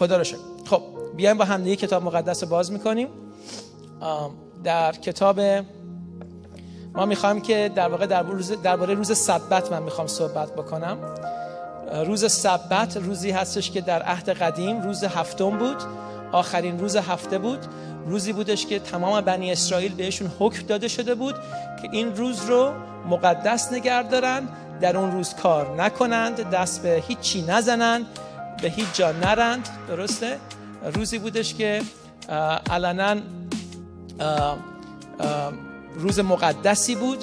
خدا رو شکر خب بیایم با هم دیگه کتاب مقدس رو باز میکنیم در کتاب ما میخوام که در واقع در روز درباره روز سبت من میخوام صحبت بکنم روز سبت روزی هستش که در عهد قدیم روز هفتم بود آخرین روز هفته بود روزی بودش که تمام بنی اسرائیل بهشون حکم داده شده بود که این روز رو مقدس نگه در اون روز کار نکنند دست به هیچی نزنند به هیچ جا نرند درسته روزی بودش که علنا روز مقدسی بود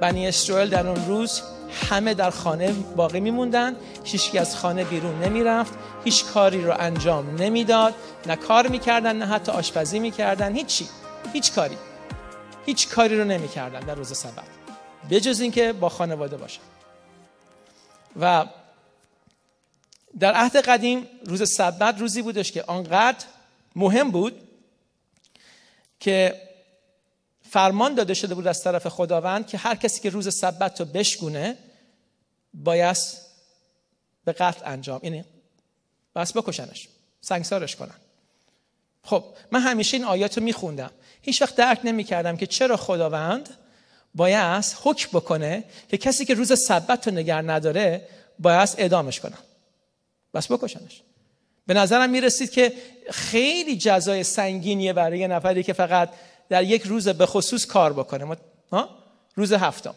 بنی اسرائیل در اون روز همه در خانه باقی میموندن هیچکی از خانه بیرون نمیرفت هیچ کاری رو انجام نمیداد نه کار میکردن نه حتی آشپزی میکردن هیچی هیچ کاری هیچ کاری رو نمیکردن در روز سبت بجز اینکه با خانواده باشن و در عهد قدیم روز سبت روزی بودش که آنقدر مهم بود که فرمان داده شده بود از طرف خداوند که هر کسی که روز سبت رو بشگونه باید به قتل انجام یعنی بس بکشنش سنگسارش کنن خب من همیشه این آیات رو میخوندم هیچ وقت درک نمی کردم که چرا خداوند باید حکم بکنه که کسی که روز سبت رو نگر نداره باید اعدامش کنن بس بکشنش به نظرم میرسید که خیلی جزای سنگینیه برای یه نفری که فقط در یک روز به خصوص کار بکنه ما روز هفتم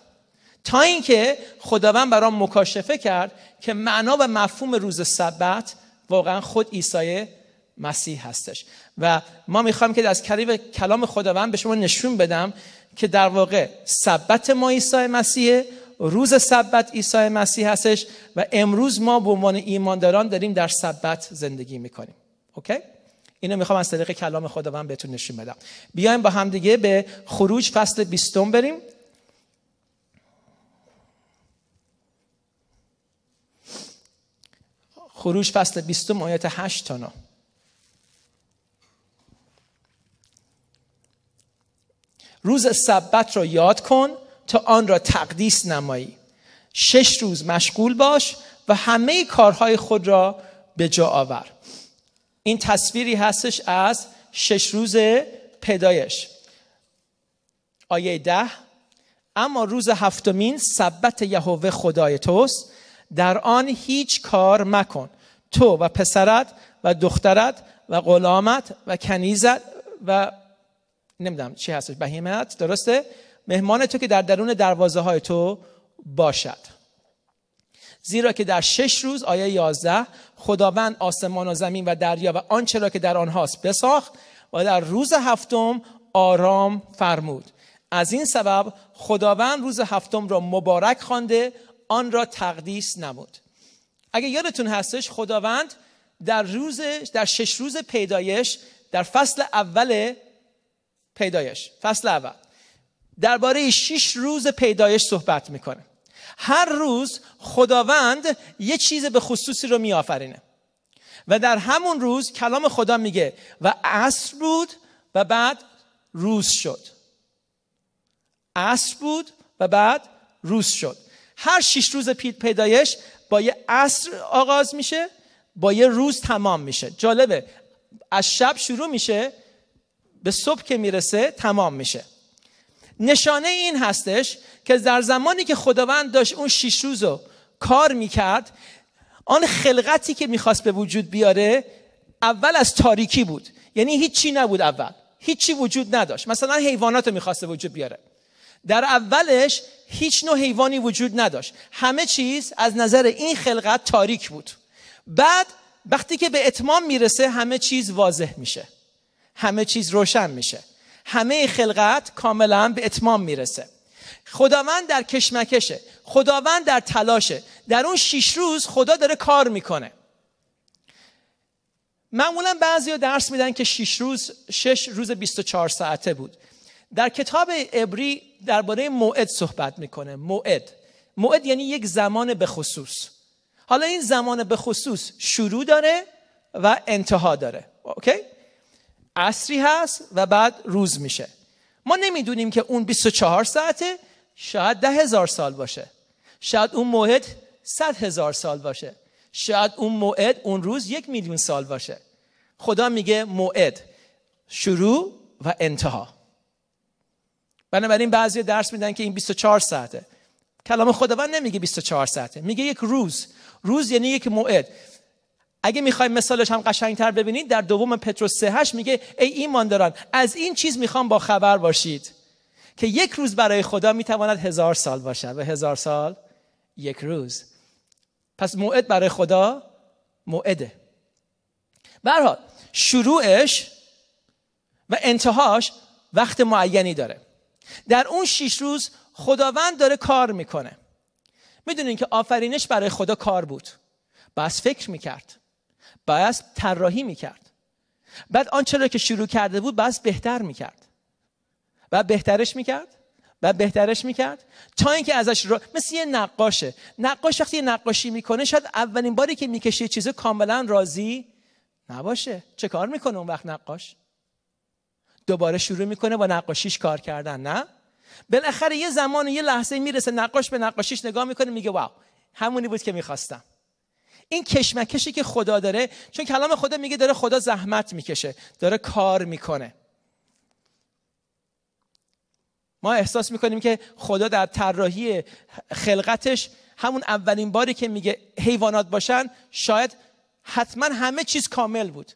تا اینکه خداوند برام مکاشفه کرد که معنا و مفهوم روز سبت واقعا خود عیسی مسیح هستش و ما میخوام که از کریب کلام خداوند به شما نشون بدم که در واقع سبت ما عیسی مسیحه روز سبت عیسی مسیح هستش و امروز ما به عنوان ایمانداران داریم در سبت زندگی میکنیم اوکی اینو میخوام از طریق کلام خداوند بهتون نشون بدم بیایم با همدیگه به خروج فصل بیستم بریم خروج فصل 20 آیت 8 تا روز سبت رو یاد کن تا آن را تقدیس نمایی شش روز مشغول باش و همه کارهای خود را به جا آور این تصویری هستش از شش روز پیدایش آیه ده اما روز هفتمین سبت یهوه خدای توست در آن هیچ کار مکن تو و پسرت و دخترت و غلامت و کنیزت و نمیدونم چی هستش بهیمت درسته مهمان تو که در درون دروازه های تو باشد زیرا که در شش روز آیه یازده خداوند آسمان و زمین و دریا و آنچه را که در آنهاست بساخت و در روز هفتم آرام فرمود از این سبب خداوند روز هفتم را مبارک خوانده آن را تقدیس نمود اگه یادتون هستش خداوند در روز در شش روز پیدایش در فصل اول پیدایش فصل اول درباره شش روز پیدایش صحبت میکنه هر روز خداوند یه چیز به خصوصی رو میآفرینه و در همون روز کلام خدا میگه و عصر بود و بعد روز شد عصر بود و بعد روز شد هر شش روز پیدایش با یه عصر آغاز میشه با یه روز تمام میشه جالبه از شب شروع میشه به صبح که میرسه تمام میشه نشانه این هستش که در زمانی که خداوند داشت اون شیش روز رو کار میکرد آن خلقتی که میخواست به وجود بیاره اول از تاریکی بود یعنی هیچی نبود اول هیچی وجود نداشت مثلا حیوانات رو میخواست وجود بیاره در اولش هیچ نوع حیوانی وجود نداشت همه چیز از نظر این خلقت تاریک بود بعد وقتی که به اتمام میرسه همه چیز واضح میشه همه چیز روشن میشه همه خلقت کاملا به اتمام میرسه خداوند در کشمکشه خداوند در تلاشه در اون شیش روز خدا داره کار میکنه معمولا بعضی درس میدن که شیش روز شش روز 24 ساعته بود در کتاب عبری درباره موعد صحبت میکنه موعد موعد یعنی یک زمان به خصوص حالا این زمان به خصوص شروع داره و انتها داره اوکی عصری هست و بعد روز میشه ما نمیدونیم که اون 24 ساعته شاید ده هزار سال باشه شاید اون موعد صد هزار سال باشه شاید اون موعد اون روز یک میلیون سال باشه خدا میگه موعد شروع و انتها بنابراین بعضی درس میدن که این 24 ساعته کلام خداوند نمیگه 24 ساعته میگه یک روز روز یعنی یک موعد اگه میخوایم مثالش هم قشنگتر ببینید در دوم پتروس 3 میگه ای ایمانداران از این چیز میخوام با خبر باشید که یک روز برای خدا میتواند هزار سال باشد و هزار سال یک روز پس موعد برای خدا موعده برحال شروعش و انتهاش وقت معینی داره در اون شیش روز خداوند داره کار میکنه میدونین که آفرینش برای خدا کار بود بس فکر میکرد باید طراحی میکرد بعد آنچه را که شروع کرده بود باید بهتر میکرد و بهترش میکرد و بهترش میکرد تا اینکه ازش رو... مثل یه نقاشه نقاش وقتی نقاشی میکنه شاید اولین باری که میکشه چیز کاملا راضی نباشه چه کار میکنه اون وقت نقاش دوباره شروع میکنه با نقاشیش کار کردن نه بالاخره یه زمان و یه لحظه میرسه نقاش به نقاشیش نگاه میکنه میگه واو همونی بود که میخواستم این کشمکشی که خدا داره چون کلام خدا میگه داره خدا زحمت میکشه داره کار میکنه ما احساس میکنیم که خدا در طراحی خلقتش همون اولین باری که میگه حیوانات باشن شاید حتما همه چیز کامل بود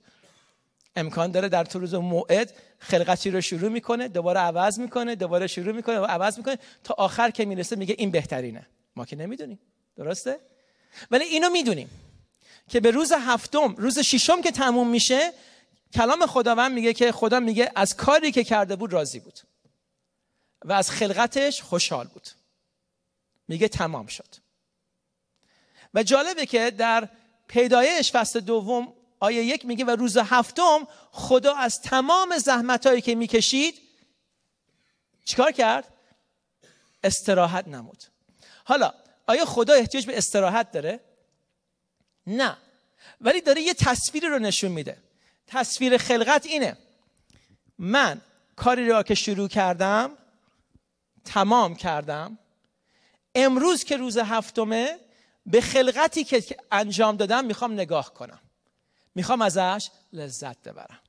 امکان داره در طول روز موعد خلقتی رو شروع میکنه دوباره عوض میکنه دوباره شروع میکنه و عوض میکنه تا آخر که میرسه میگه این بهترینه ما که نمیدونیم درسته ولی اینو میدونیم که به روز هفتم روز ششم که تموم میشه کلام خداوند میگه که خدا میگه از کاری که کرده بود راضی بود و از خلقتش خوشحال بود میگه تمام شد و جالبه که در پیدایش فصل دوم آیه یک میگه و روز هفتم خدا از تمام زحمتهایی که میکشید چیکار کرد؟ استراحت نمود حالا آیا خدا احتیاج به استراحت داره؟ نه ولی داره یه تصویر رو نشون میده تصویر خلقت اینه من کاری را که شروع کردم تمام کردم امروز که روز هفتمه به خلقتی که انجام دادم میخوام نگاه کنم میخوام ازش لذت ببرم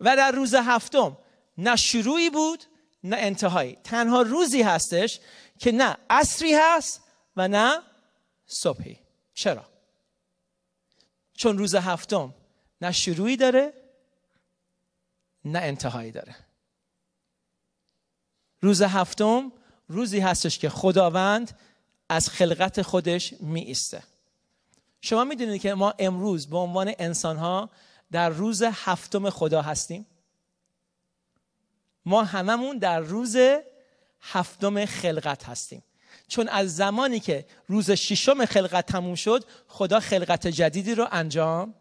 و در روز هفتم نه شروعی بود نه انتهایی تنها روزی هستش که نه عصری هست و نه صبحی چرا؟ چون روز هفتم نه شروعی داره نه انتهایی داره روز هفتم روزی هستش که خداوند از خلقت خودش می ایسته شما میدونید که ما امروز به عنوان انسان ها در روز هفتم خدا هستیم ما هممون در روز هفتم خلقت هستیم چون از زمانی که روز ششم خلقت تموم شد خدا خلقت جدیدی رو انجام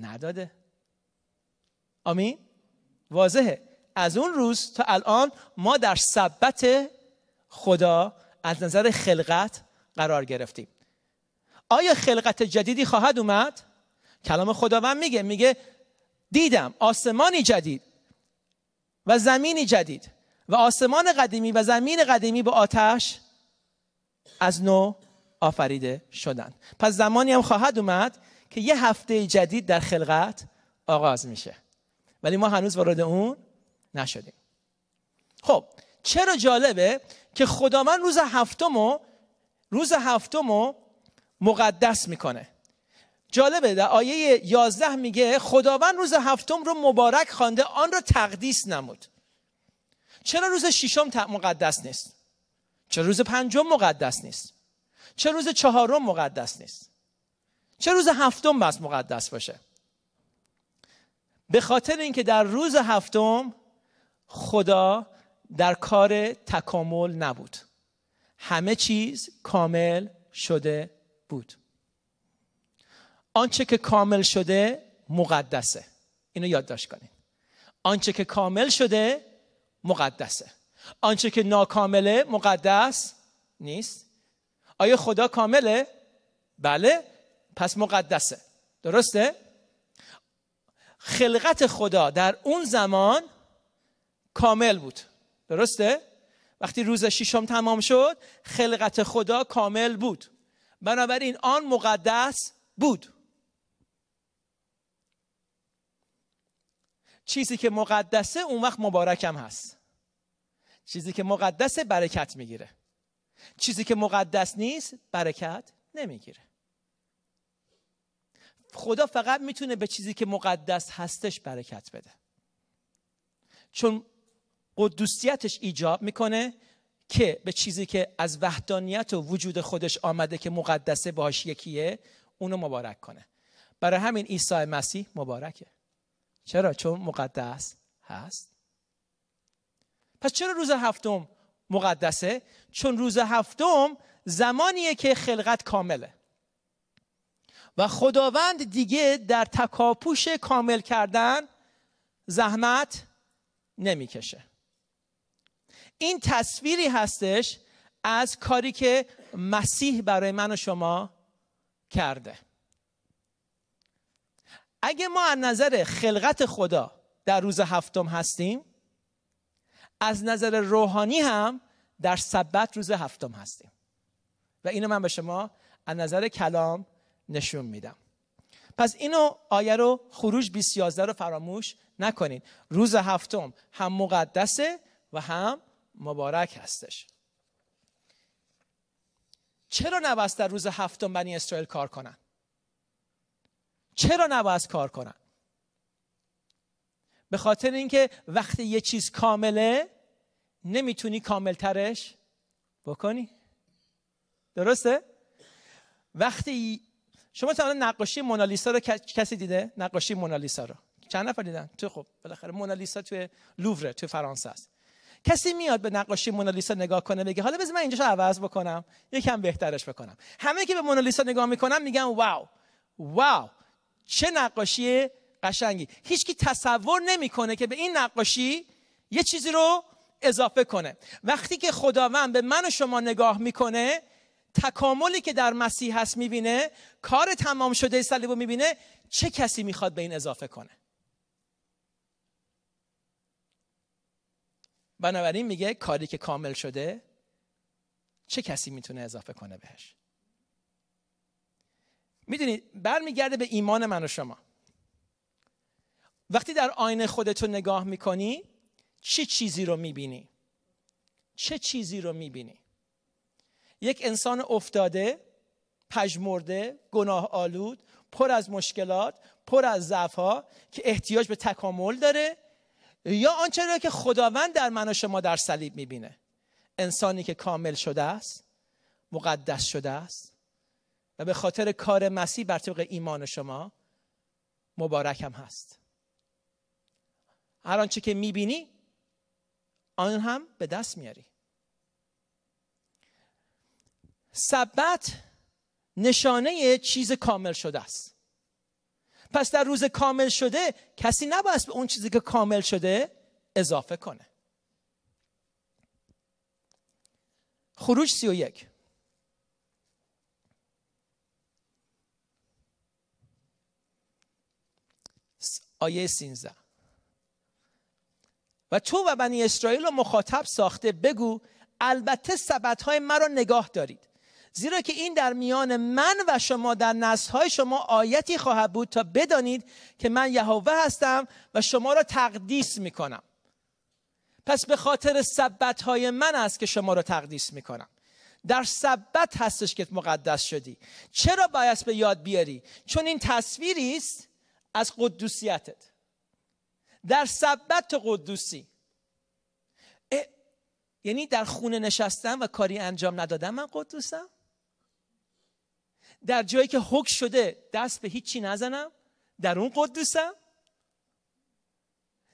نداده آمین واضحه از اون روز تا الان ما در ثبت خدا از نظر خلقت قرار گرفتیم آیا خلقت جدیدی خواهد اومد کلام خداوند میگه میگه دیدم آسمانی جدید و زمینی جدید و آسمان قدیمی و زمین قدیمی به آتش از نو آفریده شدند پس زمانی هم خواهد اومد که یه هفته جدید در خلقت آغاز میشه ولی ما هنوز وارد اون نشدیم خب چرا جالبه که من روز هفتم روز هفتم مقدس میکنه جالبه در آیه 11 میگه خداوند روز هفتم رو مبارک خوانده آن را تقدیس نمود چرا روز ششم مقدس نیست چرا روز پنجم مقدس نیست چرا روز چهارم مقدس نیست چرا روز هفتم بس مقدس باشه به خاطر اینکه در روز هفتم خدا در کار تکامل نبود همه چیز کامل شده بود آنچه که کامل شده مقدسه اینو یادداشت کنید آنچه که کامل شده مقدسه آنچه که ناکامله مقدس نیست آیا خدا کامله بله پس مقدسه درسته خلقت خدا در اون زمان کامل بود درسته وقتی روز ششم تمام شد خلقت خدا کامل بود بنابراین آن مقدس بود چیزی که مقدسه اون وقت مبارکم هست چیزی که مقدس برکت میگیره چیزی که مقدس نیست برکت نمیگیره خدا فقط میتونه به چیزی که مقدس هستش برکت بده چون قدوسیتش ایجاب میکنه که به چیزی که از وحدانیت و وجود خودش آمده که مقدسه باش یکیه اونو مبارک کنه برای همین عیسی مسیح مبارکه چرا؟ چون مقدس هست پس چرا روز هفتم مقدسه؟ چون روز هفتم زمانیه که خلقت کامله و خداوند دیگه در تکاپوش کامل کردن زحمت نمیکشه این تصویری هستش از کاری که مسیح برای من و شما کرده اگه ما از نظر خلقت خدا در روز هفتم هستیم از نظر روحانی هم در سبت روز هفتم هستیم و اینو من به شما از نظر کلام نشون میدم پس اینو آیه رو خروج 211 رو فراموش نکنید روز هفتم هم مقدسه و هم مبارک هستش چرا نبست در روز هفتم بنی اسرائیل کار کنند چرا نباید کار کنن به خاطر اینکه وقتی یه چیز کامله نمیتونی کاملترش بکنی درسته وقتی شما تا نقاشی مونالیسا رو کسی دیده نقاشی مونالیسا رو چند نفر دیدن تو خب بالاخره مونالیسا تو لوور تو فرانسه است کسی میاد به نقاشی مونالیسا نگاه کنه بگه حالا بذار من اینجاشو عوض بکنم یکم بهترش بکنم همه که به مونالیسا نگاه میکنم میگن واو واو چه نقاشی قشنگی هیچکی تصور نمیکنه که به این نقاشی یه چیزی رو اضافه کنه وقتی که خداوند به من و شما نگاه میکنه تکاملی که در مسیح هست میبینه کار تمام شده صلیب رو میبینه چه کسی میخواد به این اضافه کنه بنابراین میگه کاری که کامل شده چه کسی میتونه اضافه کنه بهش میدونید برمیگرده به ایمان من و شما وقتی در آینه خودتو نگاه میکنی چه چیزی رو میبینی چه چیزی رو میبینی یک انسان افتاده پژمرده گناه آلود پر از مشکلات پر از ضعف که احتیاج به تکامل داره یا آنچه را که خداوند در من و شما در صلیب میبینه انسانی که کامل شده است مقدس شده است و به خاطر کار مسیح بر طبق ایمان شما مبارکم هست هر آنچه که میبینی آن هم به دست میاری سبت نشانه چیز کامل شده است پس در روز کامل شده کسی نباید به اون چیزی که کامل شده اضافه کنه خروج سی و یک آیه 13 و تو و بنی اسرائیل را مخاطب ساخته بگو البته سبت های مرا نگاه دارید زیرا که این در میان من و شما در های شما آیتی خواهد بود تا بدانید که من یهوه هستم و شما را تقدیس می کنم پس به خاطر سبت های من است که شما را تقدیس می در سبت هستش که مقدس شدی چرا باید به یاد بیاری چون این تصویری است از قدوسیتت در ثبت قدوسی یعنی در خونه نشستم و کاری انجام ندادم من قدوسم در جایی که حک شده دست به هیچی نزنم در اون قدوسم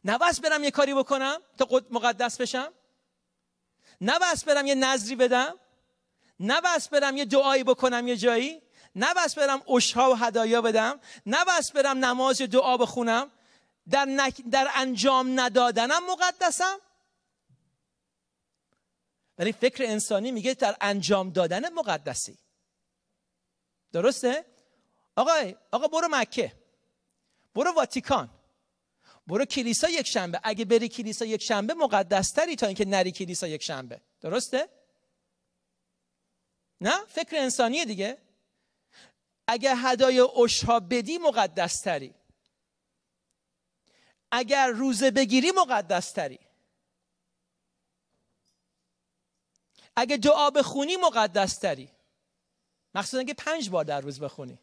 نه بس برم یه کاری بکنم تا مقدس بشم نه برم یه نظری بدم نه برم یه دعایی بکنم یه جایی نه بس برم اشها و هدایا بدم نه بس برم نماز دعا بخونم در, در انجام ندادنم مقدسم ولی فکر انسانی میگه در انجام دادن مقدسی درسته؟ آقای آقا برو مکه برو واتیکان برو کلیسا یک شنبه اگه بری کلیسا یک شنبه تری تا اینکه نری کلیسا یک شنبه درسته؟ نه؟ فکر انسانیه دیگه اگر هدای اشها بدی مقدس تری اگر روزه بگیری مقدس تری اگه دعا بخونی مقدس تری مخصوصا اگه پنج بار در روز بخونی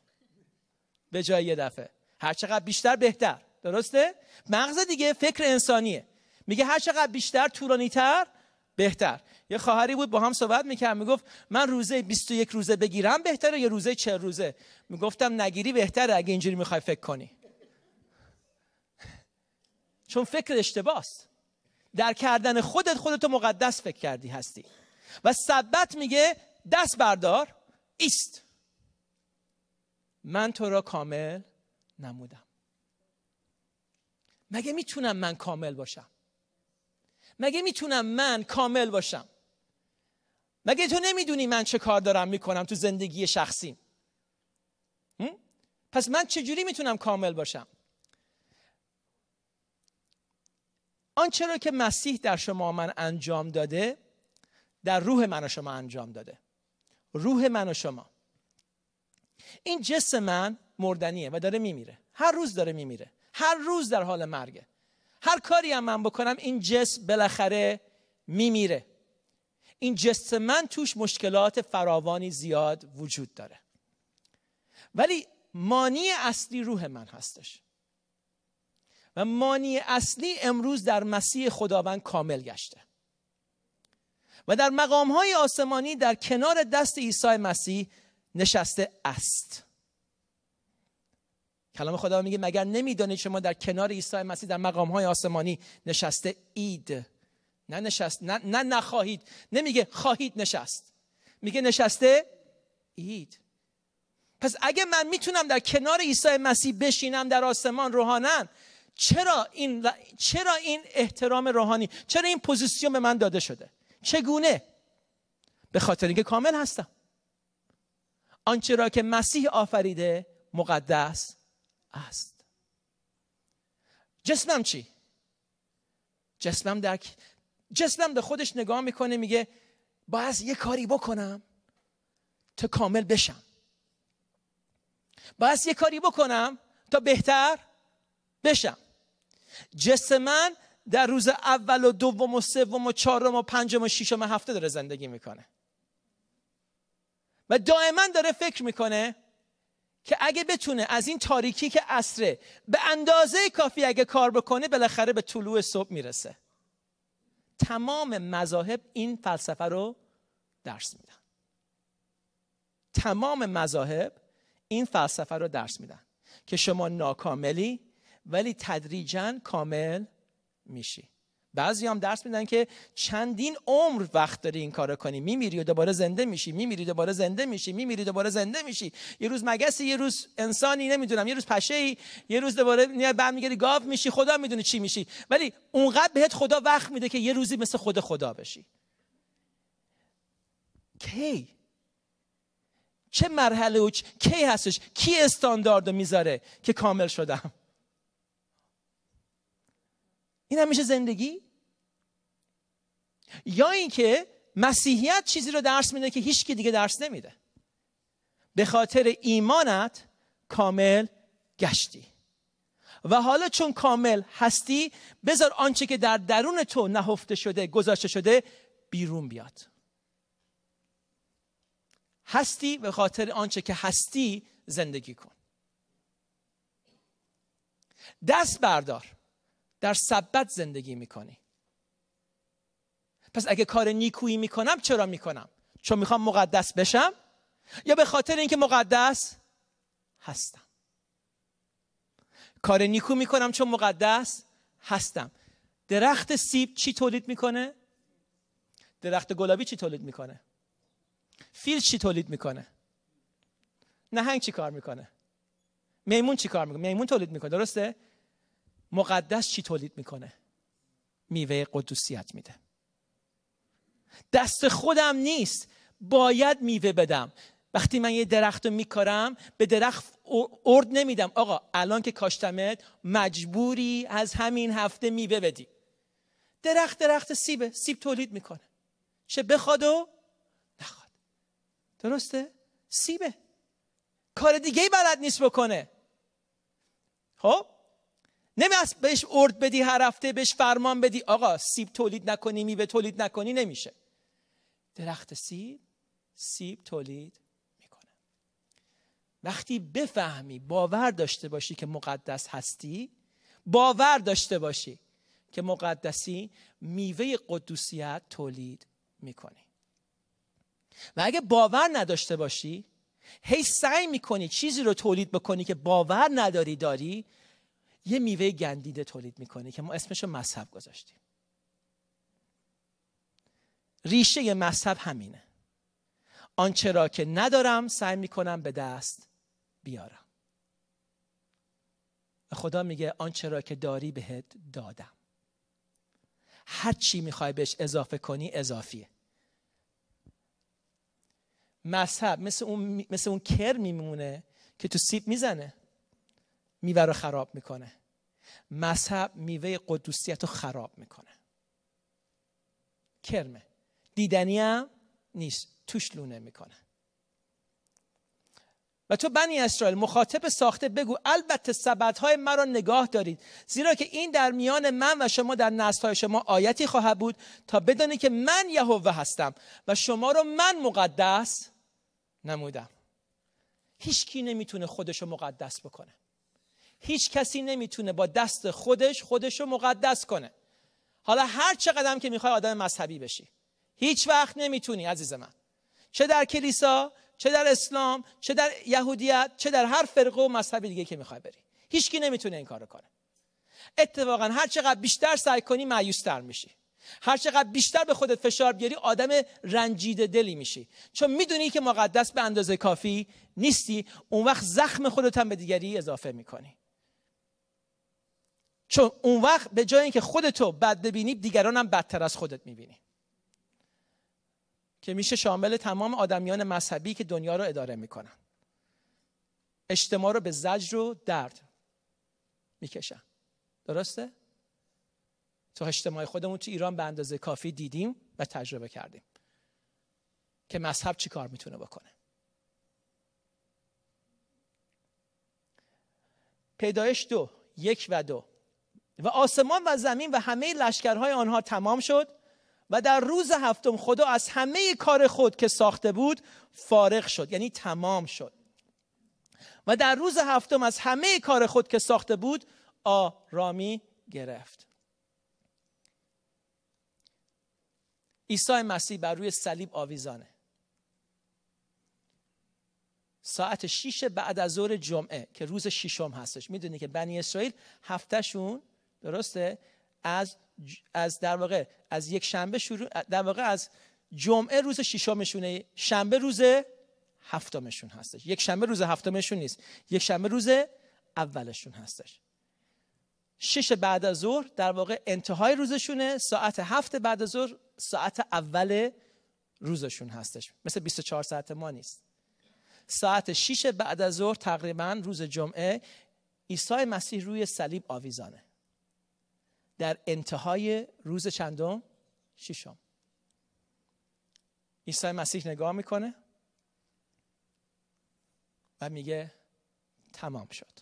به جای یه دفعه هر چقدر بیشتر بهتر درسته؟ مغز دیگه فکر انسانیه میگه هر چقدر بیشتر طولانیتر تر بهتر یه خواهری بود با هم صحبت میکرد میگفت من روزه 21 روزه بگیرم بهتره یا روزه 40 روزه میگفتم نگیری بهتره اگه اینجوری میخوای فکر کنی چون فکر اشتباست در کردن خودت خودتو مقدس فکر کردی هستی و سبت میگه دست بردار ایست من تو را کامل نمودم مگه میتونم من کامل باشم مگه میتونم من کامل باشم مگه تو نمیدونی من چه کار دارم میکنم تو زندگی شخصی پس من چجوری میتونم کامل باشم آنچه را که مسیح در شما من انجام داده در روح من و شما انجام داده روح من و شما این جسم من مردنیه و داره میمیره هر روز داره میمیره هر روز در حال مرگه هر کاری هم من بکنم این جسم بالاخره میمیره این جسم من توش مشکلات فراوانی زیاد وجود داره ولی مانی اصلی روح من هستش و مانی اصلی امروز در مسیح خداوند کامل گشته و در مقام های آسمانی در کنار دست عیسی مسیح نشسته است کلام خدا میگه مگر نمیدانید شما در کنار عیسی مسیح در مقام های آسمانی نشسته اید نشست نه, نه نخواهید نمیگه خواهید نشست میگه نشسته اید پس اگه من میتونم در کنار عیسی مسیح بشینم در آسمان روحانن چرا این چرا این احترام روحانی چرا این پوزیسیون به من داده شده چگونه به خاطر اینکه کامل هستم آنچه را که مسیح آفریده مقدس است جسمم چی جسمم در جسمم به خودش نگاه میکنه میگه باید یه کاری بکنم تا کامل بشم باید یه کاری بکنم تا بهتر بشم جسم من در روز اول و دوم و سوم و چهارم و پنجم و ششم هفته داره زندگی میکنه و دائما داره فکر میکنه که اگه بتونه از این تاریکی که اصره به اندازه کافی اگه کار بکنه بالاخره به طلوع صبح میرسه تمام مذاهب این فلسفه رو درس میدن تمام مذاهب این فلسفه رو درس میدن که شما ناکاملی ولی تدریجا کامل میشی بعضی هم درس میدن که چندین عمر وقت داری این کارو کنی میمیری و دوباره زنده میشی میمیری دوباره زنده میشی میمیری دوباره زنده میشی یه روز مگسی یه روز انسانی نمیدونم یه روز پشه ای یه روز دوباره میای برمیگردی گاو میشی خدا میدونه چی میشی ولی اونقدر بهت خدا وقت میده که یه روزی مثل خود خدا بشی کی چه مرحله و کی هستش کی استاندارد میذاره که کامل شدم این هم میشه زندگی یا اینکه مسیحیت چیزی رو درس میده که هیچ دیگه درس نمیده به خاطر ایمانت کامل گشتی و حالا چون کامل هستی بذار آنچه که در درون تو نهفته شده گذاشته شده بیرون بیاد هستی به خاطر آنچه که هستی زندگی کن دست بردار در سبت زندگی میکنی پس اگه کار نیکویی میکنم چرا میکنم چون میخوام مقدس بشم یا به خاطر اینکه مقدس هستم کار نیکو میکنم چون مقدس هستم درخت سیب چی تولید میکنه درخت گلابی چی تولید میکنه فیل چی تولید میکنه نهنگ چی کار میکنه میمون چی کار میکنه میمون تولید میکنه درسته مقدس چی تولید میکنه میوه قدوسیت میده دست خودم نیست باید میوه بدم وقتی من یه درخت رو میکارم به درخت ارد نمیدم آقا الان که کاشتمت مجبوری از همین هفته میوه بدی درخت درخت سیبه سیب تولید میکنه چه بخواد و نخواد درسته؟ سیبه کار دیگه بلد نیست بکنه خب نمیست بهش ارد بدی هر هفته بهش فرمان بدی آقا سیب تولید نکنی میوه تولید نکنی نمیشه درخت سیب سیب تولید میکنه وقتی بفهمی باور داشته باشی که مقدس هستی باور داشته باشی که مقدسی میوه قدوسیت تولید میکنی و اگه باور نداشته باشی هی سعی میکنی چیزی رو تولید بکنی که باور نداری داری یه میوه گندیده تولید میکنه که ما اسمش رو مذهب گذاشتیم ریشه مذهب همینه آنچه را که ندارم سعی میکنم به دست بیارم خدا میگه آنچه را که داری بهت دادم هر چی میخوای بهش اضافه کنی اضافیه مذهب مثل اون, مثل اون کر میمونه که تو سیب میزنه میوه رو خراب میکنه مذهب میوه قدوسیت رو خراب میکنه کرمه دیدنی هم نیست توش لونه میکنه و تو بنی اسرائیل مخاطب ساخته بگو البته سبت های مرا نگاه دارید زیرا که این در میان من و شما در نسل های شما آیتی خواهد بود تا بدانی که من یهوه هستم و شما رو من مقدس نمودم هیچ کی نمیتونه خودشو مقدس بکنه هیچ کسی نمیتونه با دست خودش خودش رو مقدس کنه حالا هر چه قدم که میخوای آدم مذهبی بشی هیچ وقت نمیتونی عزیز من چه در کلیسا چه در اسلام چه در یهودیت چه در هر فرقه و مذهبی دیگه که میخوای بری هیچکی نمیتونه این کارو کنه اتفاقا هر چقدر بیشتر سعی کنی مایوستر میشی هر چقدر بیشتر به خودت فشار بیاری آدم رنجیده دلی میشی چون میدونی که مقدس به اندازه کافی نیستی اون وقت زخم خودت هم به دیگری اضافه میکنی چون اون وقت به جای اینکه خودتو بد ببینی دیگران هم بدتر از خودت میبینی که میشه شامل تمام آدمیان مذهبی که دنیا رو اداره میکنن اجتماع رو به زجر و درد میکشن درسته؟ تو اجتماع خودمون تو ایران به اندازه کافی دیدیم و تجربه کردیم که مذهب چی کار میتونه بکنه پیدایش دو یک و دو و آسمان و زمین و همه لشکرهای آنها تمام شد و در روز هفتم خدا از همه کار خود که ساخته بود فارغ شد یعنی تمام شد و در روز هفتم از همه کار خود که ساخته بود آرامی گرفت عیسی مسیح بر روی صلیب آویزانه ساعت 6 بعد از ظهر جمعه که روز ششم هستش میدونی که بنی اسرائیل هفتهشون درسته از از در واقع از یک شنبه شروع در واقع از جمعه روز ششمشونه شنبه روز هفتمشون هستش یک شنبه روز هفتمشون نیست یک شنبه روز اولشون هستش شش بعد از ظهر در واقع انتهای روزشونه ساعت هفت بعد از ظهر ساعت اول روزشون هستش مثل 24 ساعت ما نیست ساعت 6 بعد از ظهر تقریبا روز جمعه عیسی مسیح روی صلیب آویزانه در انتهای روز چندم ششم عیسی مسیح نگاه میکنه و میگه تمام شد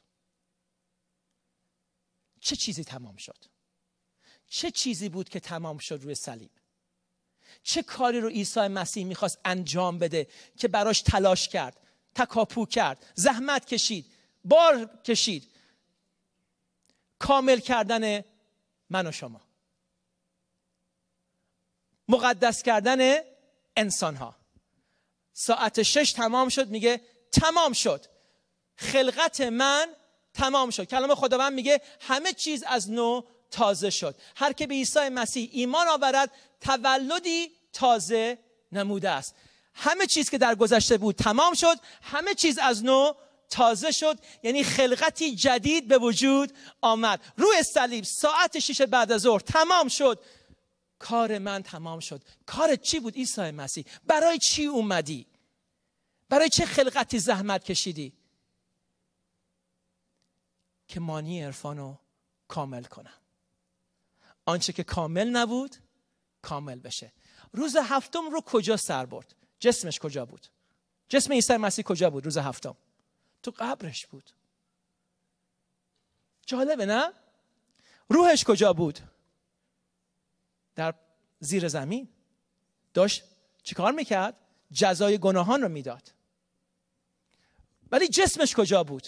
چه چیزی تمام شد چه چیزی بود که تمام شد روی صلیب چه کاری رو عیسی مسیح میخواست انجام بده که براش تلاش کرد تکاپو کرد زحمت کشید بار کشید کامل کردن من و شما مقدس کردن انسان ها ساعت شش تمام شد میگه تمام شد خلقت من تمام شد کلام خداوند میگه همه چیز از نو تازه شد هر که به عیسی مسیح ایمان آورد تولدی تازه نموده است همه چیز که در گذشته بود تمام شد همه چیز از نو تازه شد یعنی خلقتی جدید به وجود آمد روی صلیب ساعت شیش بعد از ظهر تمام شد کار من تمام شد کار چی بود عیسی مسیح برای چی اومدی برای چه خلقتی زحمت کشیدی که مانی عرفانو کامل کنم آنچه که کامل نبود کامل بشه روز هفتم رو کجا سر برد جسمش کجا بود جسم عیسی مسیح کجا بود روز هفتم تو قبرش بود جالبه نه؟ روحش کجا بود؟ در زیر زمین داشت چیکار میکرد؟ جزای گناهان رو میداد ولی جسمش کجا بود؟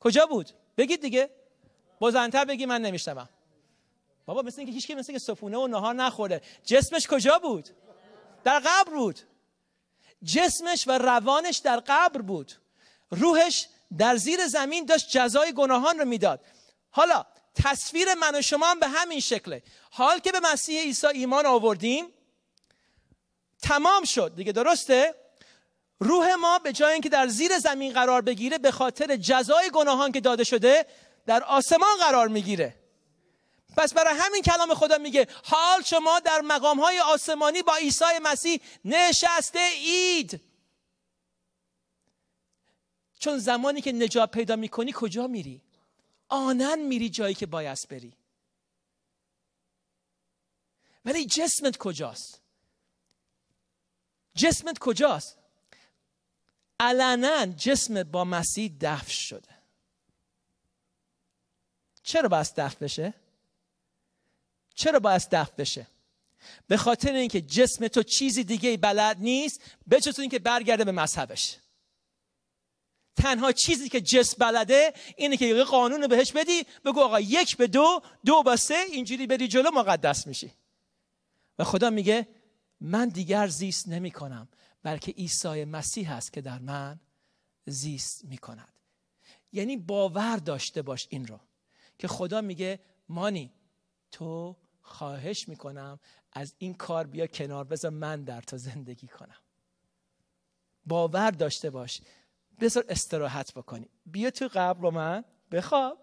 کجا بود؟ بگید دیگه بزنتر بگی من نمیشتم بابا مثل اینکه هیچکی مثل که سفونه و نهار نخوره. جسمش کجا بود؟ در قبر بود جسمش و روانش در قبر بود روحش در زیر زمین داشت جزای گناهان رو میداد حالا تصویر من و شما هم به همین شکله حال که به مسیح عیسی ایمان آوردیم تمام شد دیگه درسته روح ما به جای اینکه در زیر زمین قرار بگیره به خاطر جزای گناهان که داده شده در آسمان قرار میگیره پس برای همین کلام خدا میگه حال شما در مقام های آسمانی با عیسی مسیح نشسته اید چون زمانی که نجات پیدا میکنی کجا میری آنن میری جایی که بایست بری ولی جسمت کجاست جسمت کجاست علنا جسمت با مسیح دفن شده چرا باید دفن بشه چرا باید دفن بشه به خاطر اینکه جسم تو چیزی دیگه بلد نیست به اینکه برگرده به مذهبش تنها چیزی که جس بلده اینه که یه قانون بهش بدی بگو آقا یک به دو دو با سه اینجوری بری جلو مقدس میشی و خدا میگه من دیگر زیست نمی کنم بلکه عیسی مسیح هست که در من زیست می کند یعنی باور داشته باش این رو که خدا میگه مانی تو خواهش میکنم از این کار بیا کنار بذار من در تو زندگی کنم باور داشته باش بذار استراحت بکنی بیا تو قبر با من بخواب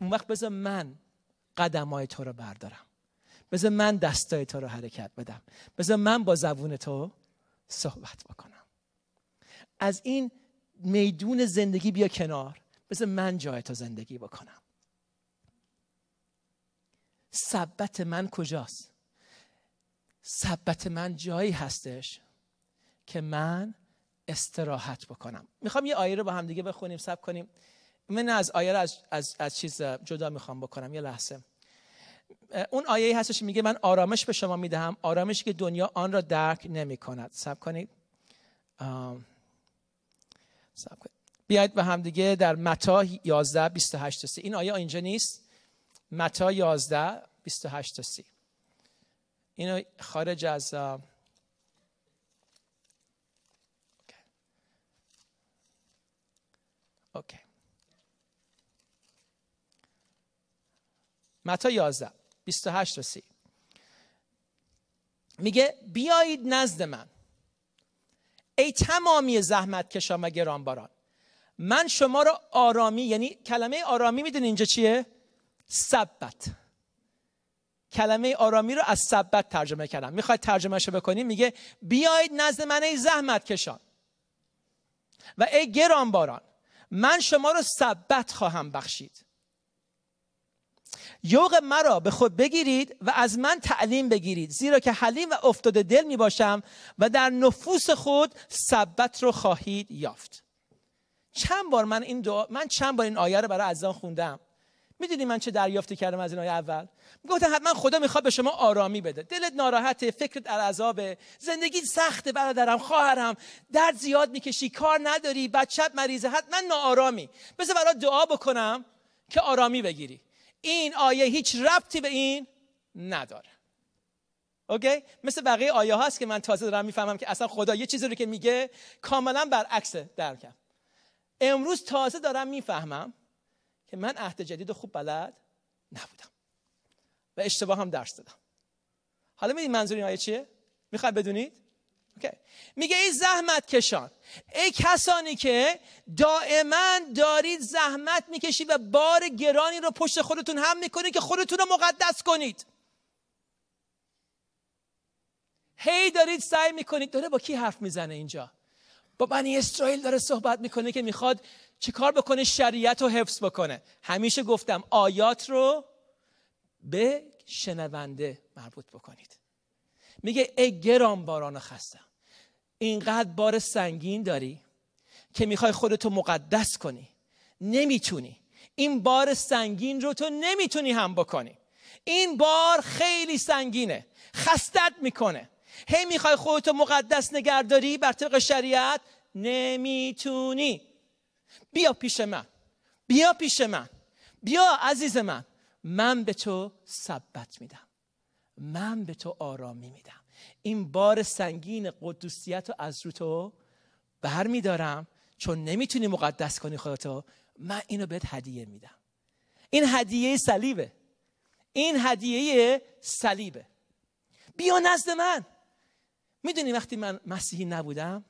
اون وقت بذار من های تو رو بردارم بذار من دستای تو رو حرکت بدم بذار من با زبون تو صحبت بکنم از این میدون زندگی بیا کنار بذار من جای تو زندگی بکنم ثبت من کجاست ثبت من جایی هستش که من استراحت بکنم میخوام یه آیه رو با هم دیگه بخونیم سب کنیم من از آیه رو از, از, از چیز جدا میخوام بکنم یه لحظه اون آیه هستش میگه من آرامش به شما میدهم آرامش که دنیا آن را درک نمی کند سب کنید سب کنید بیاید به هم دیگه در متا 11 28 سی. این آیه اینجا نیست متا 11 28 سی. اینو خارج از اوکی متا 11 28 تا میگه بیایید نزد من ای تمامی زحمت کشان و گرانباران من شما را آرامی یعنی کلمه آرامی میدونی اینجا چیه سبت کلمه آرامی رو از سبت ترجمه کردم میخواید ترجمه شو بکنیم میگه بیایید نزد من ای زحمت کشان و ای گرانباران من شما رو سبت خواهم بخشید یوق مرا به خود بگیرید و از من تعلیم بگیرید زیرا که حلیم و افتاده دل می باشم و در نفوس خود ثبت رو خواهید یافت چند بار من این دعا من چند بار این آیه رو برای عزیزان خوندم میدونی من چه دریافتی کردم از آیه اول میگفتن حتما خدا میخواد به شما آرامی بده دلت ناراحته فکرت در زندگی سخته برادرم خواهرم درد زیاد میکشی کار نداری بچت مریضه حتما ناآرامی بذار برات دعا بکنم که آرامی بگیری این آیه هیچ ربطی به این نداره اوکی مثل بقیه آیه هست که من تازه دارم میفهمم که اصلا خدا یه چیزی رو که میگه کاملا برعکس درکم امروز تازه دارم میفهمم که من عهد جدید خوب بلد نبودم و اشتباه هم درس دادم حالا میدید منظور این آیه چیه؟ میخواد بدونید؟ میگه ای زحمت کشان ای کسانی که دائما دارید زحمت میکشید و بار گرانی رو پشت خودتون هم میکنید که خودتون رو مقدس کنید هی دارید سعی میکنید داره با کی حرف میزنه اینجا با بنی اسرائیل داره صحبت میکنه که میخواد چیکار بکنه شریعت رو حفظ بکنه همیشه گفتم آیات رو به شنونده مربوط بکنید میگه ای گرام باران خستم اینقدر بار سنگین داری که میخوای خودتو مقدس کنی نمیتونی این بار سنگین رو تو نمیتونی هم بکنی این بار خیلی سنگینه خستت میکنه هی میخوای خودتو مقدس نگرداری بر طبق شریعت نمیتونی بیا پیش من بیا پیش من بیا عزیز من من به تو ثبت میدم من به تو آرامی میدم این بار سنگین قدوسیت رو از رو تو بر میدارم چون نمیتونی مقدس کنی خودتو من اینو بهت هدیه میدم این هدیه صلیبه این هدیه صلیبه بیا نزد من میدونی وقتی من مسیحی نبودم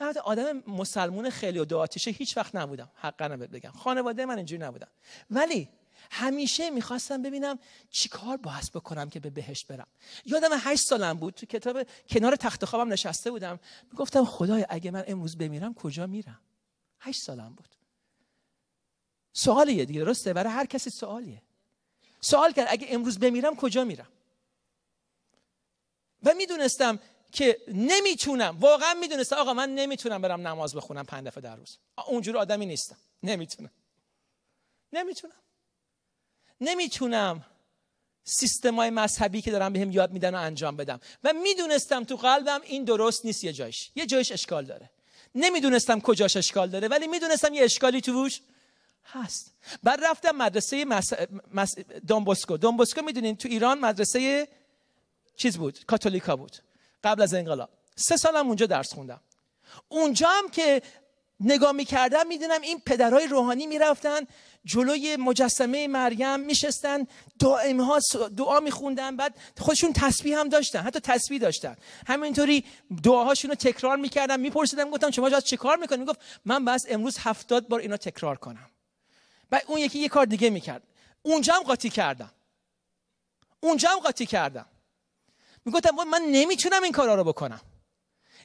بعد آدم مسلمون خیلی و دعاتشه هیچ وقت نبودم حقا بگم خانواده من اینجوری نبودم ولی همیشه میخواستم ببینم چیکار باید بکنم که به بهشت برم یادم هشت سالم بود تو کتاب کنار تخت خوابم نشسته بودم میگفتم خدای اگه من امروز بمیرم کجا میرم هشت سالم بود سوالیه دیگه درسته برای هر کسی سوالیه سوال کرد اگه امروز بمیرم کجا میرم و میدونستم که نمیتونم واقعا میدونسته آقا من نمیتونم برم نماز بخونم پنج دفعه در روز اونجور آدمی نیستم نمیتونم نمیتونم نمیتونم سیستمای مذهبی که دارم بهم یاد میدن و انجام بدم و میدونستم تو قلبم این درست نیست یه جایش یه جایش اشکال داره نمیدونستم کجاش اشکال داره ولی میدونستم یه اشکالی توش هست بعد رفتم مدرسه مس... مس... دامبوسکو میدونین تو ایران مدرسه چیز بود کاتولیکا بود قبل از انقلاب سه سالم اونجا درس خوندم اونجا هم که نگاه میکردم میدونم این پدرهای روحانی میرفتن جلوی مجسمه مریم میشستن دائم ها دعا میخوندن بعد خودشون تسبیح هم داشتن حتی تسبیح داشتن همینطوری دعاهاشون رو تکرار میکردن میپرسیدم گفتم شما چه کار گفت میگفت من بس امروز هفتاد بار اینا تکرار کنم و اون یکی یه کار دیگه میکرد اونجا هم قاطی کردم اونجا هم قاطی کردم میگفتم من نمیتونم این کارا رو بکنم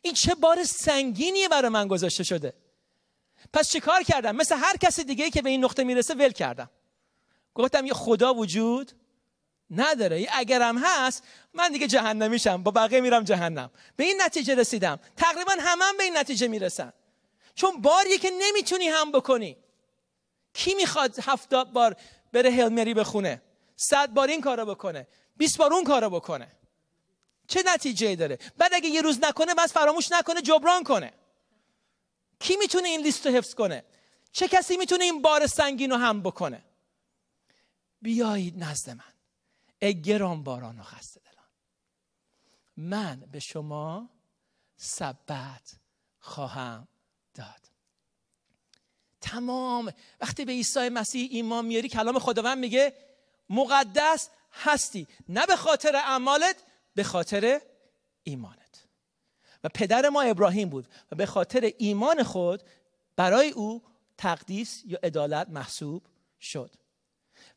این چه بار سنگینیه برای من گذاشته شده پس چه کار کردم مثل هر کسی دیگه که به این نقطه میرسه ول کردم گفتم یه خدا وجود نداره اگرم هست من دیگه جهنمیشم با بقیه میرم جهنم به این نتیجه رسیدم تقریبا همان به این نتیجه میرسن چون باریه که نمیتونی هم بکنی کی میخواد هفتاد بار بره هلمری بخونه صد بار این کارو بکنه 20 بار اون کارو بکنه چه نتیجه داره بعد اگه یه روز نکنه بس فراموش نکنه جبران کنه کی میتونه این لیست رو حفظ کنه چه کسی میتونه این بار سنگین رو هم بکنه بیایید نزد من ای گران باران و خسته دلان من به شما سبت خواهم داد تمام وقتی به عیسی مسیح ایمان میاری کلام خداوند میگه مقدس هستی نه به خاطر اعمالت به خاطر ایمانت و پدر ما ابراهیم بود و به خاطر ایمان خود برای او تقدیس یا عدالت محسوب شد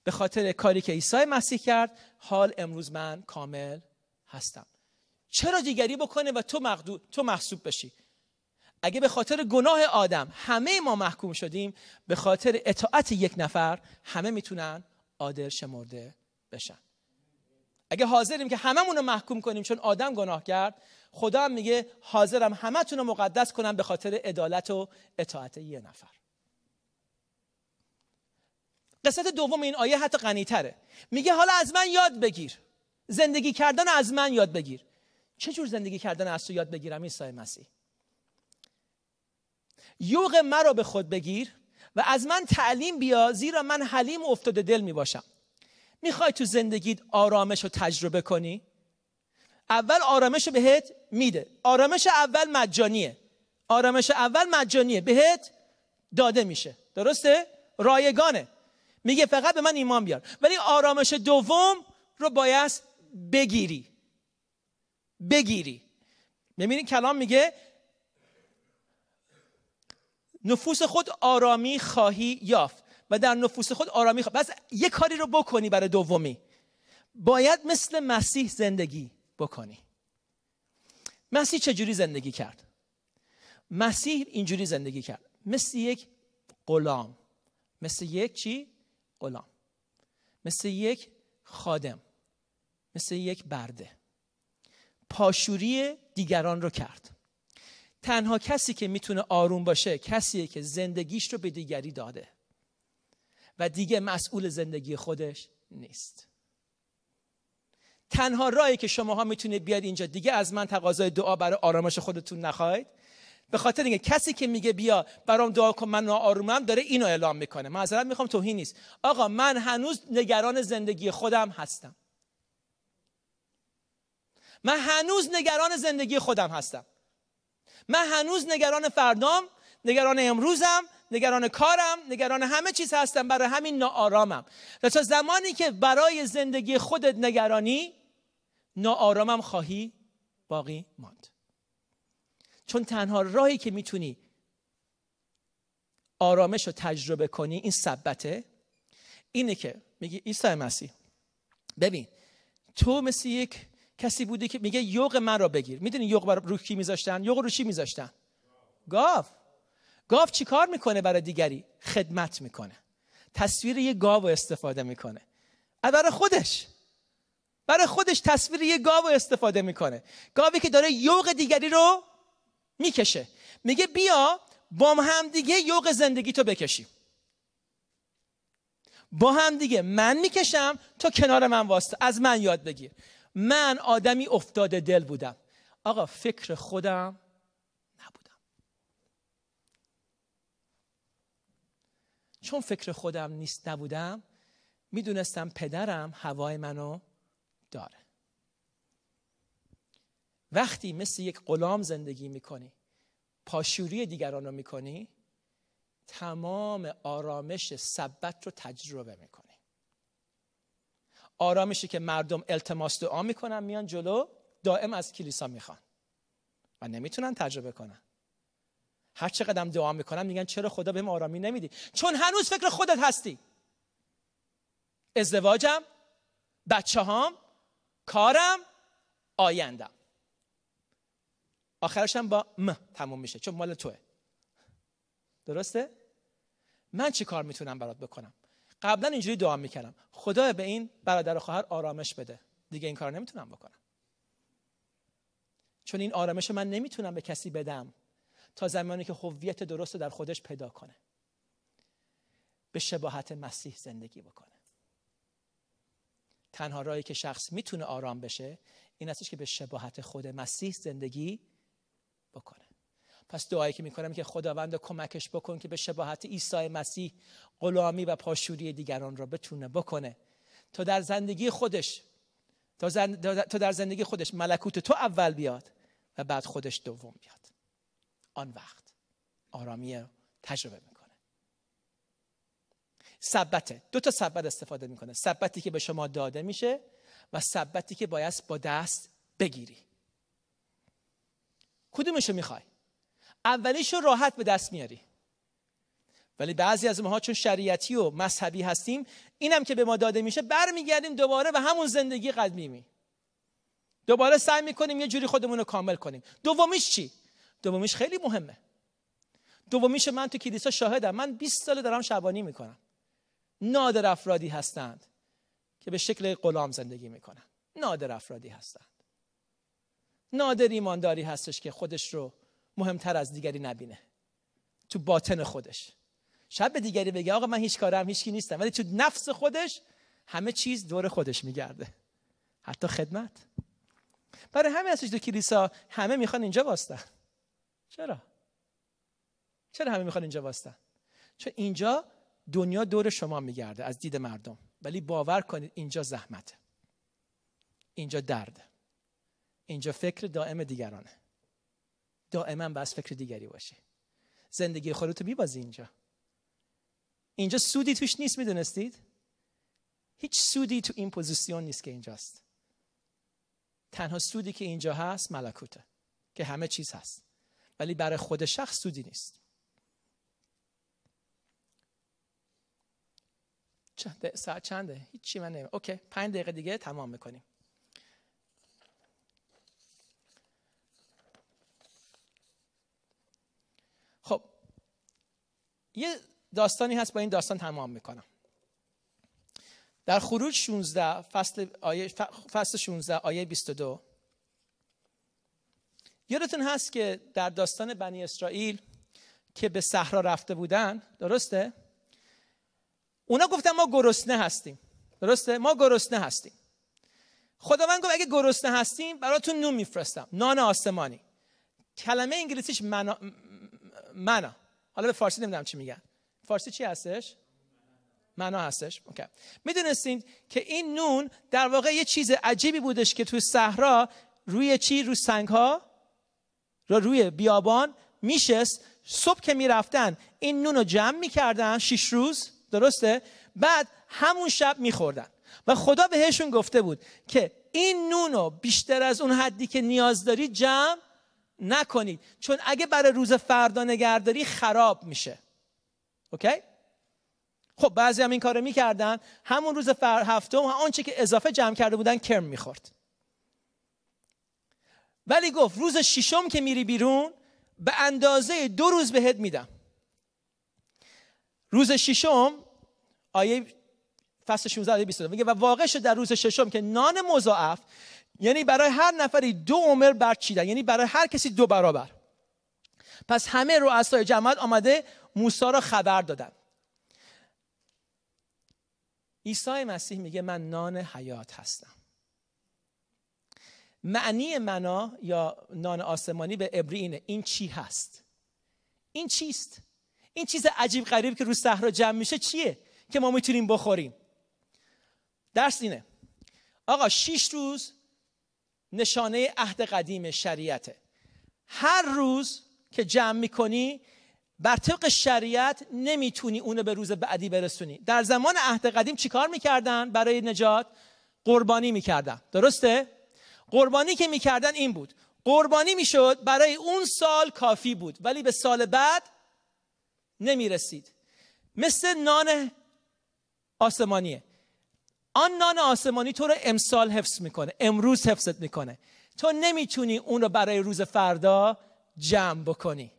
به خاطر کاری که عیسی مسیح کرد حال امروز من کامل هستم چرا دیگری بکنه و تو, تو محسوب بشی اگه به خاطر گناه آدم همه ما محکوم شدیم به خاطر اطاعت یک نفر همه میتونن عادل شمرده بشن اگه حاضریم که هممون رو محکوم کنیم چون آدم گناه کرد خدا هم میگه حاضرم همتون رو مقدس کنم به خاطر عدالت و اطاعت یه نفر قسمت دوم این آیه حتی تره میگه حالا از من یاد بگیر زندگی کردن از من یاد بگیر چه جور زندگی کردن از تو یاد بگیرم عیسی مسیح یوغ رو به خود بگیر و از من تعلیم بیا زیرا من حلیم و افتاده دل می باشم میخوای تو زندگیت آرامش رو تجربه کنی اول آرامش رو بهت میده آرامش اول مجانیه آرامش اول مجانیه بهت داده میشه درسته رایگانه میگه فقط به من ایمان بیار ولی آرامش دوم رو باید بگیری بگیری میبینی کلام میگه نفوس خود آرامی خواهی یافت و در نفوس خود آرامی خود بس یه کاری رو بکنی برای دومی باید مثل مسیح زندگی بکنی مسیح چجوری زندگی کرد مسیح اینجوری زندگی کرد مثل یک غلام مثل یک چی غلام مثل یک خادم مثل یک برده پاشوری دیگران رو کرد تنها کسی که میتونه آروم باشه کسیه که زندگیش رو به دیگری داده و دیگه مسئول زندگی خودش نیست تنها راهی که شماها میتونید بیاد اینجا دیگه از من تقاضای دعا برای آرامش خودتون نخواهید به خاطر اینکه کسی که میگه بیا برام دعا کن من ناآرومم داره اینو اعلام میکنه معذرت میخوام توهین نیست آقا من هنوز نگران زندگی خودم هستم من هنوز نگران زندگی خودم هستم من هنوز نگران فردام نگران امروزم نگران کارم نگران همه چیز هستم برای همین ناآرامم و تا زمانی که برای زندگی خودت نگرانی ناآرامم خواهی باقی ماند چون تنها راهی که میتونی آرامش رو تجربه کنی این ثبته. اینه که میگی عیسی مسیح ببین تو مثل یک کسی بودی که میگه یوق من را بگیر میدونی یوق رو کی میذاشتن یوق رو چی میذاشتن گاو گاو چیکار میکنه برای دیگری خدمت میکنه تصویر یه گاو استفاده میکنه برای خودش برای خودش تصویر یه گاو استفاده میکنه گاوی که داره یوق دیگری رو میکشه میگه بیا با هم دیگه یوق زندگی تو بکشیم با هم دیگه من میکشم تو کنار من واسطه از من یاد بگیر من آدمی افتاده دل بودم آقا فکر خودم چون فکر خودم نیست نبودم میدونستم پدرم هوای منو داره وقتی مثل یک غلام زندگی میکنی پاشوری دیگران رو میکنی تمام آرامش سبت رو تجربه میکنی آرامشی که مردم التماس دعا میکنن میان جلو دائم از کلیسا میخوان و نمیتونن تجربه کنن هر چه قدم دعا میکنم میگن چرا خدا بهم آرامی نمیدی چون هنوز فکر خودت هستی ازدواجم بچه هام کارم آیندم آخرشم با م تموم میشه چون مال توه درسته من چی کار میتونم برات بکنم قبلا اینجوری دعا میکنم. خدا به این برادر و خواهر آرامش بده دیگه این کار نمیتونم بکنم چون این آرامش من نمیتونم به کسی بدم تا زمانی که هویت درست در خودش پیدا کنه به شباهت مسیح زندگی بکنه تنها راهی که شخص میتونه آرام بشه این هستش که به شباهت خود مسیح زندگی بکنه پس دعایی که میکنم که خداوند کمکش بکن که به شباهت عیسی مسیح غلامی و پاشوری دیگران را بتونه بکنه تا در زندگی خودش تا در زندگی خودش ملکوت تو اول بیاد و بعد خودش دوم بیاد آن وقت آرامی رو تجربه میکنه سبته دو تا سبت استفاده میکنه سبتی که به شما داده میشه و سبتی که باید با دست بگیری کدومشو میخوای اولیشو راحت به دست میاری ولی بعضی از ماها چون شریعتی و مذهبی هستیم اینم که به ما داده میشه برمیگردیم دوباره به همون زندگی قدیمی دوباره سعی میکنیم یه جوری خودمون رو کامل کنیم دومیش چی دومیش خیلی مهمه دومیش من تو کلیسا شاهدم من 20 سال دارم شبانی میکنم نادر افرادی هستند که به شکل غلام زندگی میکنن نادر افرادی هستند نادر ایمانداری هستش که خودش رو مهمتر از دیگری نبینه تو باطن خودش شب به دیگری بگه آقا من هیچ کارم هیچ کی نیستم ولی تو نفس خودش همه چیز دور خودش میگرده حتی خدمت برای همه هستش تو کلیسا همه میخوان اینجا باستن چرا؟ چرا همه میخوان اینجا واستن؟ چون اینجا دنیا دور شما میگرده از دید مردم ولی باور کنید اینجا زحمته اینجا درده اینجا فکر دائم دیگرانه دائما باید فکر دیگری باشی زندگی خودتو میبازی اینجا اینجا سودی توش نیست میدونستید هیچ سودی تو این پوزیسیون نیست که اینجاست تنها سودی که اینجا هست ملکوته که همه چیز هست ولی برای خود شخص سودی نیست چند ساعت چنده هیچی من نمیم اوکی پنج دقیقه دیگه تمام میکنیم خب یه داستانی هست با این داستان تمام میکنم در خروج 16 فصل آیه فصل 16 آیه 22 یادتون هست که در داستان بنی اسرائیل که به صحرا رفته بودن درسته اونا گفتن ما گرسنه هستیم درسته ما گرسنه هستیم خداوند گفت اگه گرسنه هستیم براتون نون میفرستم نان آسمانی کلمه انگلیسیش منا, حالا به فارسی نمیدونم چی میگن فارسی چی هستش معنا هستش میدونستین که این نون در واقع یه چیز عجیبی بودش که تو صحرا روی چی روی سنگ ها روی بیابان میشست صبح که میرفتن این نون رو جمع میکردن شیش روز درسته بعد همون شب میخوردن و خدا بهشون گفته بود که این نون رو بیشتر از اون حدی که نیاز داری جمع نکنید چون اگه برای روز فردا نگهداری خراب میشه اوکی خب بعضی هم این کارو میکردن همون روز فر هفتم آنچه که اضافه جمع کرده بودن کرم میخورد ولی گفت روز ششم که میری بیرون به اندازه دو روز بهت میدم روز ششم آیه فصل 16 میگه و واقع شد در روز ششم که نان مضاعف یعنی برای هر نفری دو عمر برچیدن یعنی برای هر کسی دو برابر پس همه رؤسای جماعت آمده موسی را خبر دادن عیسی مسیح میگه من نان حیات هستم معنی منا یا نان آسمانی به عبری اینه این چی هست این چیست این چیز عجیب غریب که رو صحرا جمع میشه چیه که ما میتونیم بخوریم درس اینه آقا شیش روز نشانه عهد قدیم شریعته هر روز که جمع میکنی بر طبق شریعت نمیتونی اونو به روز بعدی برسونی در زمان عهد قدیم چیکار میکردن برای نجات قربانی میکردن درسته قربانی که میکردن این بود قربانی میشد برای اون سال کافی بود ولی به سال بعد نمیرسید مثل نان آسمانیه آن نان آسمانی تو رو امسال حفظ میکنه امروز حفظت میکنه تو نمیتونی اون رو برای روز فردا جمع بکنی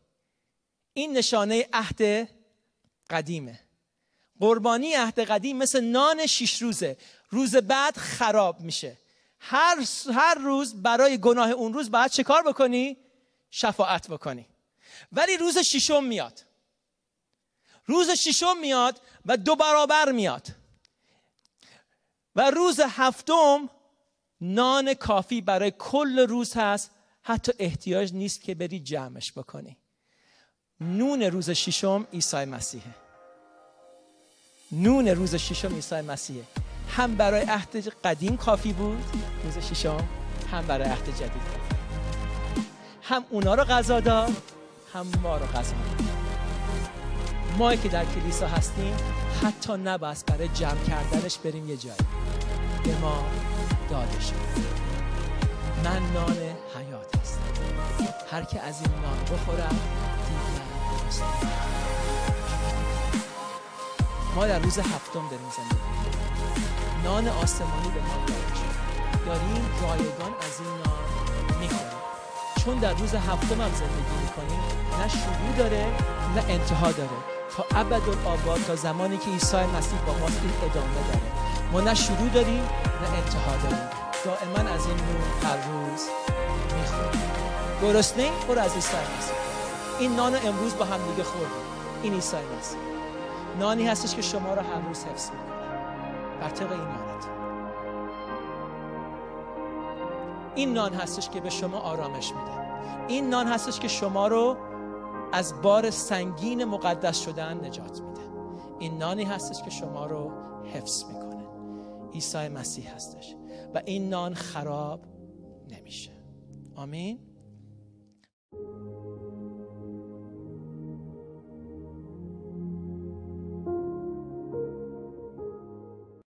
این نشانه عهد قدیمه قربانی عهد قدیم مثل نان شیش روزه روز بعد خراب میشه هر, هر روز برای گناه اون روز باید چه کار بکنی؟ شفاعت بکنی ولی روز ششم میاد روز ششم میاد و دو برابر میاد و روز هفتم نان کافی برای کل روز هست حتی احتیاج نیست که بری جمعش بکنی نون روز ششم عیسی مسیحه نون روز ششم عیسی مسیحه هم برای عهد قدیم کافی بود روز ششم هم برای عهد جدید هم اونا رو غذا داد هم ما رو غذا داد ما که در کلیسا هستیم حتی نباید برای جمع کردنش بریم یه جایی به ما داده من نان حیات هستم هر که از این نان بخورم دیگر ما در روز هفتم داریم زندگی نان آسمانی به ما داریم جایگان از این نان میخوریم چون در روز هفتم هم زندگی میکنیم نه شروع داره نه انتها داره تا ابد آباد تا زمانی که عیسی مسیح با ما این ادامه داره ما نه شروع داریم نه انتها داریم دائما از این نون هر روز میخوریم گرسنه برو از عیسی مسیح این نان امروز با هم دیگه خوردیم این عیسی مسیح نانی هستش که شما رو هر روز بر طبق این این نان هستش که به شما آرامش میده این نان هستش که شما رو از بار سنگین مقدس شدن نجات میده این نانی هستش که شما رو حفظ میکنه عیسی مسیح هستش و این نان خراب نمیشه آمین